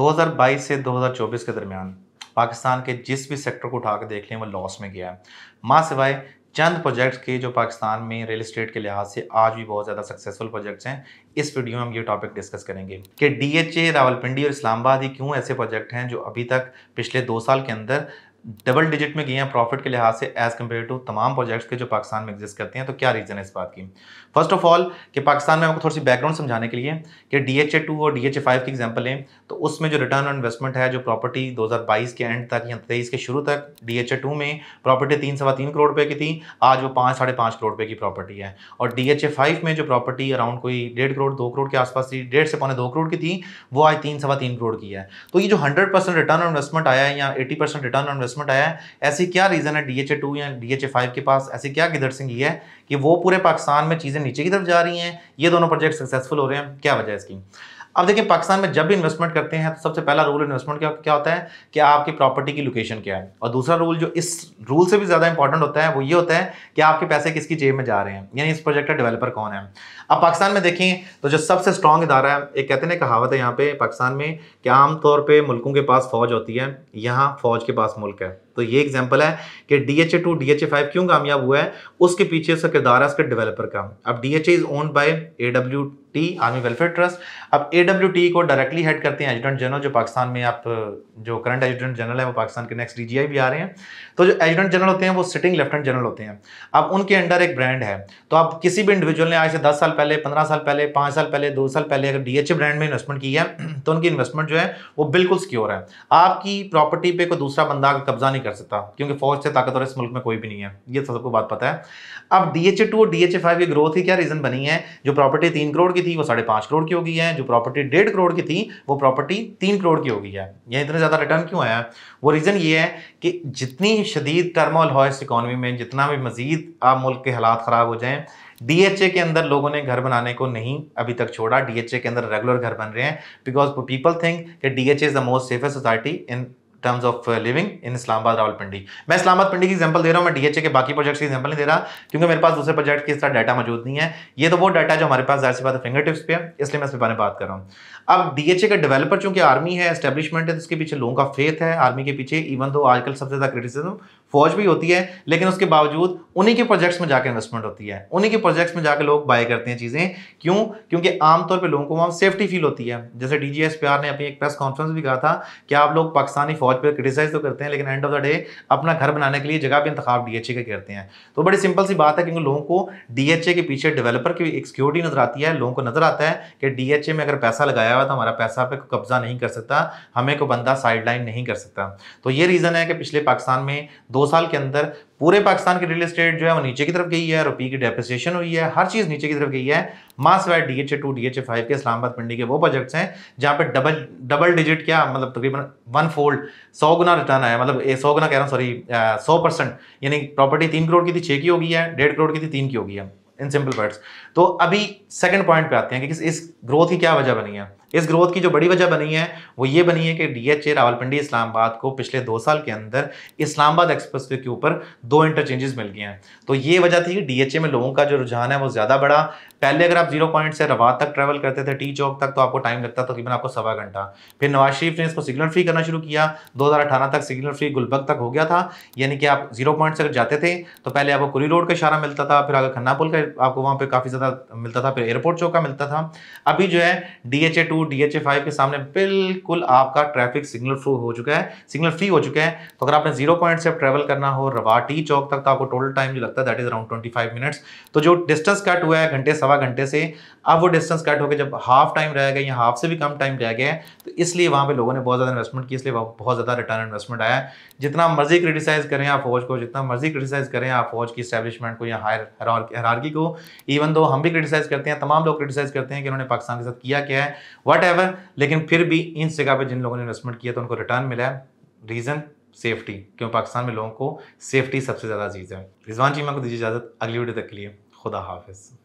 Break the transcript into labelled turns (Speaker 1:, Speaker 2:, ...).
Speaker 1: 2022 से 2024 के दरमियान पाकिस्तान के जिस भी सेक्टर को उठा के देख लें वो लॉस में गया है माँ सिवाय चंद प्रोजेक्ट्स के जो पाकिस्तान में रियल इस्टेट के लिहाज से आज भी बहुत ज़्यादा सक्सेसफुल प्रोजेक्ट्स हैं इस वीडियो में हम ये टॉपिक डिस्कस करेंगे कि डी एच ए रावलपिंडी और इस्लामाबाद ही क्यों ऐसे प्रोजेक्ट हैं जो अभी तक पिछले दो साल के अंदर डबल डिजिट में गई हैं प्रॉफिट के लिहाज से एज कम्पेयर टू तमाम प्रोजेक्ट्स के जो पाकिस्तान में एग्जिस्ट करते हैं तो क्या रीज़न है इस बात की फर्स्ट ऑफ ऑल कि पाकिस्तान में आपको थोड़ी सी बैकग्राउंड समझाने के लिए कि डी एच ए टू और डी एच ए फाइव की एग्जाम्पल लें तो उसमें जो रिटर्न ऑन इन्वेस्टमेंट है जो प्रॉपर्टी दो हज़ार बाईस के एंड तक या तेईस के शुरू तक डी एच ए टू में प्रॉपर्टी तीन सवा तीन करोड़ रुपये की थी आज वो पाँच साढ़े पाँच करोड़ रुपये की प्रॉपर्टी है और डी एच ए फाइव में जो प्रॉपर्टी अराउंड कोई डेढ़ करोड़ दो करोड़ के आसपास थी डेढ़ से पौने दो करोड़ की थी वो आज तीन सवा तीन करोड़ की है तो ये जो hundred percent return on investment आया है या eighty percent return on adjustment आया है ऐसी क्या रीज़न है डी टू या डी फाइव के पास ऐसी क्या गिदड़सिंग ये है कि वो पूरे पाकिस्तान में चीज़ें नीचे की तरफ जा रही हैं ये दोनों प्रोजेक्ट सक्सेसफुल हो रहे हैं क्या वजह है इसकी अब देखिए पाकिस्तान में जब भी इन्वेस्टमेंट करते हैं तो सबसे पहला रूल इन्वेस्टमेंट का क्या होता है कि आपकी प्रॉपर्टी की लोकेशन क्या है और दूसरा रूल जो इस रूल से भी ज़्यादा इंपॉर्टेंट होता है वो ये होता है कि आपके पैसे किसकी जेब में जा रहे हैं यानी इस प्रोजेक्ट का डेवलपर कौन है अब पाकिस्तान में देखें तो जो सबसे स्ट्रॉन्ग इदारा है एक कहते हैं कहावत है यहाँ पे पाकिस्तान में कि आमतौर पर मुल्कों के पास फौज होती है यहाँ फौज के पास मुल्क है तो ये एग्जाम्पल है कि D H A two D H A five क्यों कामयाब हुआ है उसके पीछे उसका किरदार है उसके डेवलपर का अब D H A is owned by A W T army welfare trust अब ए डब्ल्यू टी को डायरेक्टली हेड करते हैं एजुडेंट जनरल जो पाकिस्तान में आप जो करंट एजुडेंट जनरल है वो पाकिस्तान के नेक्स्ट डी भी आ रहे हैं तो जो एजुडेंट जनरल होते हैं वो सिटिंग लेफ्टिनेंट जनरल होते हैं अब उनके अंडर एक ब्रांड है तो आप किसी भी इंडिविजुअल ने आज से दस साल पहले पंद्रह साल पहले पाँच साल पहले दो साल पहले अगर डी ब्रांड में इन्वेस्टमेंट की है तो उनकी इन्वेस्टमेंट जो है वो बिल्कुल सिक्योर है आपकी प्रॉपर्टी पर कोई दूसरा बंदा कब्जा नहीं कर सकता क्योंकि फौज से ताकतवर इस मुल्क में कोई भी नहीं है ये सबको बात पता है अब डी एच और डी एच की ग्रोथ ही क्या रीजन बनी है जो प्रॉपर्टी तीन करोड़ की की थी वो साढ़े पाँच करोड़ की हो गई है जो प्रॉपर्टी डेढ़ करोड़ की थी वो प्रॉपर्टी तीन करोड़ की हो गई है यह इतना ज़्यादा रिटर्न क्यों आया वो रीज़न ये है कि जितनी शदीद टर्मोल हो इस इकॉनमी में जितना भी मजीद आप मुल्क के हालात ख़राब हो जाएँ डीएचए के अंदर लोगों ने घर बनाने को नहीं अभी तक छोड़ा डीएचए के अंदर रेगुलर घर बन रहे हैं बिकॉज पीपल थिंक कि DHA is the most safest society in terms of living in Islamabad Rawalpindi मैं इस्लामाबाद पिंडी की एग्जांपल दे रहा हूँ मैं डीएचए के बाकी प्रोजेक्ट्स की एग्जांपल नहीं दे रहा क्योंकि मेरे पास दूसरे प्रोजेक्ट की इस तरह डाटा मौजूद नहीं है ये तो वो डाटा जो हमारे पास जाहिर सी बात है फिंगर टिप्स पे है इसलिए मैं इस बारे में बात कर रहा हूँ अब डीएचए का डेवलपर चूंकि आर्मी है स्टैब्लिशमेंट है तो उसके पीछे लोगों का फेथ है आर्मी के पीछे इवन तो आजकल सबसे ज़्यादा क्रिटिसिज्म फौज भी होती है लेकिन उसके बावजूद उन्हीं के प्रोजेक्ट्स में जाकर इन्वेस्टमेंट होती है उन्हीं के प्रोजेक्ट्स में जाकर लोग बाय करते हैं चीज़ें क्यों क्योंकि आमतौर पर लोगों को वहाँ सेफ्टी फील होती है जैसे डी जी ने अपनी एक प्रेस कॉन्फ्रेंस भी कहा था कि आप लोग पाकिस्तानी फौज पे क्रिटिसाइज तो करते हैं लेकिन एंड ऑफ द डे अपना घर बनाने के लिए जगह भी इंतखाब डीएचए के करते हैं तो बड़ी सिंपल सी बात है क्योंकि लोगों को डीएचए के पीछे डेवलपर की एक सिक्योरिटी नजर आती है लोगों को नजर आता है कि डीएचए में अगर पैसा लगाया हुआ तो हमारा पैसा पे कब्जा नहीं कर सकता हमें कोई बंदा साइड लाइन नहीं कर सकता तो ये रीज़न है कि पिछले पाकिस्तान में दो साल के अंदर पूरे पाकिस्तान की रियल स्टेट जो है वो नीचे की तरफ गई है रुपये की डेप्रिसिएशन हुई है हर चीज़ नीचे की तरफ गई है mass wide D H A two D H A five के इस्लामाबाद मंडी के वो प्रोजेक्ट्स हैं जहाँ पे डबल डबल डिजिट क्या मतलब तकरीबन वन फोल्ड सौ गुना रिटर्न आया मतलब सौ गुना कह रहा हूँ सॉरी सौ परसेंट यानी प्रॉपर्टी तीन करोड़ की थी छः की होगी है डेढ़ करोड़ की थी तीन की होगी है इन सिंपल वर्ड्स तो अभी सेकंड पॉइंट पे आते हैं कि इस ग्रोथ की क्या वजह बनी है इस ग्रोथ की जो बड़ी वजह बनी है वो ये बनी है कि डीएचए रावलपिंडी इस्लामाबाद को पिछले दो साल के अंदर इस्लामाबाद एक्सप्रेस वे के ऊपर दो इंटरचेंजेस मिल गए हैं तो ये वजह थी कि डीएचए में लोगों का जो रुझान है वो ज़्यादा बढ़ा पहले अगर आप जीरो पॉइंट से रवाद तक ट्रैवल करते थे टी चौक तक तो आपको टाइम लगता तकरीबन आपको सवा घंटा फिर नवाज शरीफ ने इसको सिग्नल फ्री करना शुरू किया अठारह तक सिग्नल फ्री गुलबग तक हो गया था यानी कि आप जीरो पॉइंट से अगर जाते थे तो पहले आपको कुरी रोड का इशारा मिलता था फिर आगे खन्ना पुल का आपको वहाँ पर काफ़ी ज़्यादा मिलता था फिर एयरपोर्ट चौक का मिलता था अभी जो है D H A two two D H A five के सामने बिल्कुल आपका ट्रैफिक सिग्नल फ्रू हो चुका है सिग्नल फ्री हो चुका है तो अगर आपने जीरो पॉइंट से ट्रेवल करना हो रवाटी चौक तक तो आपको टोटल टाइम जो लगता है that is around twenty five minutes तो जो डिस्टेंस कट हुआ है घंटे सवा घंटे से अब वो डिस्टेंस कट होकर जब हाफ टाइम रह गया या हाफ से भी कम टाइम रह गया तो इसलिए वहाँ पर लोगों ने बहुत ज़्यादा इन्वेस्टमेंट की इसलिए बहुत ज़्यादा रिटर्न इन्वेस्टमेंट आया जितना मर्जी क्रिटिसाइज़ करें आप फौज को जितना मर्जी क्रिटिसाइज़ करें आप फौज की स्टैब्लिशमेंट को या हायर हरारकी को इवन दो हम भी क्रिटिसाइज़ करते हैं तमाम लोग क्रिटिसाइज़ करते हैं कि उन्होंने पाकिस्तान के साथ किया क्या है वट एवर लेकिन फिर भी इन जगह पर जिन लोगों ने इन्वेस्टमेंट किया तो उनको रिटर्न मिला है रीज़न सेफ्टी क्यों पाकिस्तान में लोगों को सेफ्टी सबसे ज़्यादा चीज़ है रिजवान चीमा को दीजिए इजाज़त अगली वीडियो तक के लिए खुदा हाफिज़